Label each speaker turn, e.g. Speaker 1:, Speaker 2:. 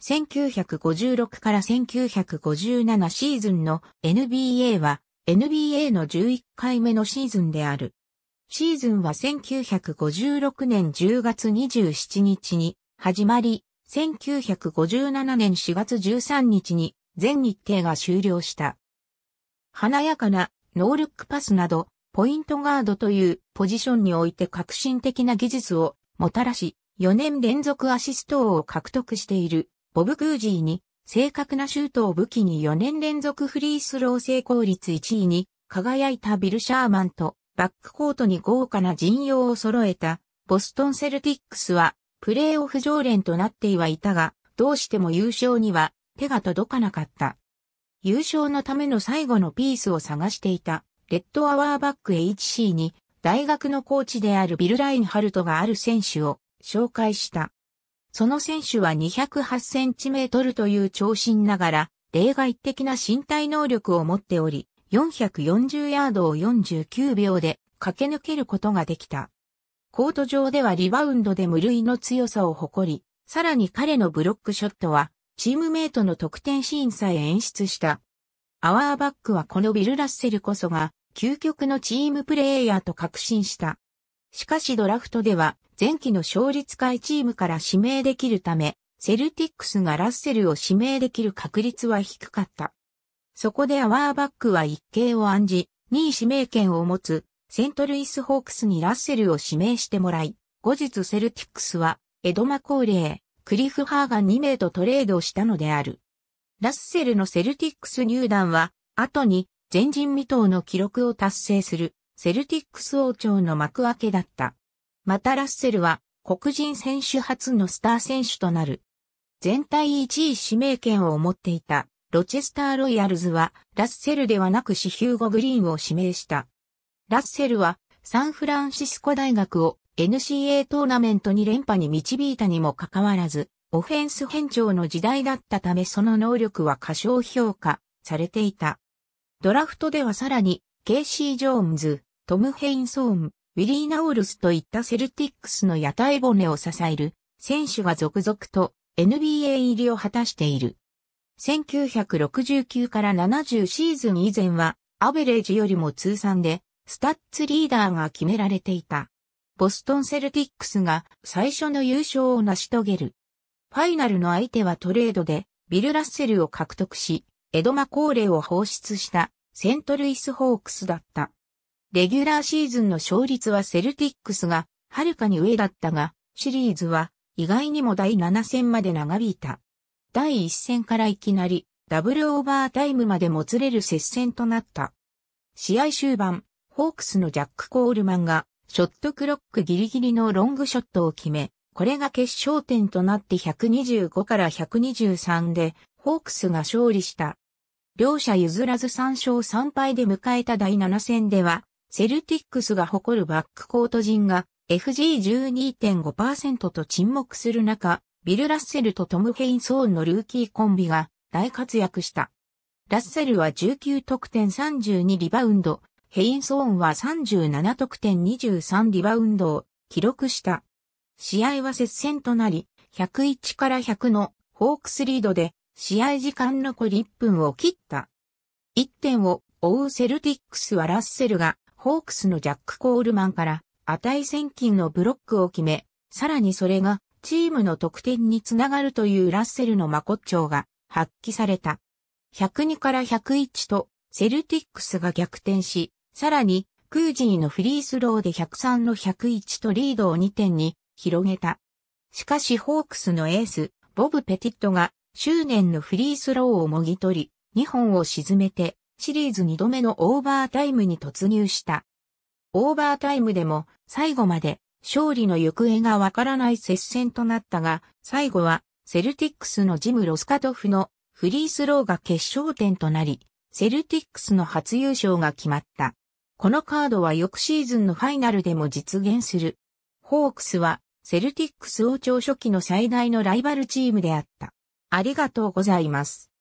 Speaker 1: 1956から1957シーズンの NBA は NBA の11回目のシーズンである。シーズンは1956年10月27日に始まり、1957年4月13日に全日程が終了した。華やかなノールックパスなど、ポイントガードというポジションにおいて革新的な技術をもたらし、4年連続アシスト王を獲得しているボブ・クージーに、正確なシュートを武器に4年連続フリースロー成功率1位に輝いたビル・シャーマンとバックコートに豪華な陣容を揃えたボストンセルティックスはプレーオフ常連となってはいたがどうしても優勝には手が届かなかった。優勝のための最後のピースを探していたレッドアワーバック HC に大学のコーチであるビル・ラインハルトがある選手を紹介した。その選手は208センチメートルという長身ながら、例外的な身体能力を持っており、440ヤードを49秒で駆け抜けることができた。コート上ではリバウンドで無類の強さを誇り、さらに彼のブロックショットは、チームメイトの得点シーンさえ演出した。アワーバックはこのビル・ラッセルこそが、究極のチームプレイヤーと確信した。しかしドラフトでは前期の勝率会チームから指名できるため、セルティックスがラッセルを指名できる確率は低かった。そこでアワーバックは一計を案じ、2位指名権を持つセントルイスホークスにラッセルを指名してもらい、後日セルティックスはエドマコーレー、クリフハーガン2名とトレードしたのである。ラッセルのセルティックス入団は、後に前人未到の記録を達成するセルティックス王朝の幕開けだった。またラッセルは黒人選手初のスター選手となる。全体1位指名権を持っていたロチェスターロイヤルズはラッセルではなくシヒューゴ・グリーンを指名した。ラッセルはサンフランシスコ大学を NCA トーナメントに連覇に導いたにもかかわらず、オフェンス変調の時代だったためその能力は過小評価されていた。ドラフトではさらに、ケイシー・ジョーンズ、トム・ヘインソーン、ウィリー・ナウルスといったセルティックスの屋台骨を支える選手が続々と NBA 入りを果たしている。1969から70シーズン以前はアベレージよりも通算でスタッツリーダーが決められていた。ボストンセルティックスが最初の優勝を成し遂げる。ファイナルの相手はトレードでビル・ラッセルを獲得し、エドマ・コーレを放出したセントルイス・ホークスだった。レギュラーシーズンの勝率はセルティックスが、はるかに上だったが、シリーズは、意外にも第7戦まで長引いた。第1戦からいきなり、ダブルオーバータイムまでもつれる接戦となった。試合終盤、ホークスのジャック・コールマンが、ショットクロックギリギリのロングショットを決め、これが決勝点となって125から123で、ホークスが勝利した。両者譲らず3勝3敗で迎えた第7戦では、セルティックスが誇るバックコート陣が FG12.5% と沈黙する中、ビル・ラッセルとトム・ヘインソーンのルーキーコンビが大活躍した。ラッセルは19得点32リバウンド、ヘインソーンは37得点23リバウンドを記録した。試合は接戦となり、101から100のホークスリードで試合時間残り1分を切った。1点を追うセルティックスはラッセルがホークスのジャック・コールマンから値千金のブロックを決め、さらにそれがチームの得点につながるというラッセルの真骨頂が発揮された。102から101とセルティックスが逆転し、さらにクージーのフリースローで103の101とリードを2点に広げた。しかしホークスのエース、ボブ・ペティットが執念のフリースローをもぎ取り、2本を沈めてシリーズ2度目のオーバータイムに突入した。オーバータイムでも最後まで勝利の行方がわからない接戦となったが、最後はセルティックスのジム・ロスカトフのフリースローが決勝点となり、セルティックスの初優勝が決まった。このカードは翌シーズンのファイナルでも実現する。ホークスはセルティックス王朝初期の最大のライバルチームであった。ありがとうございます。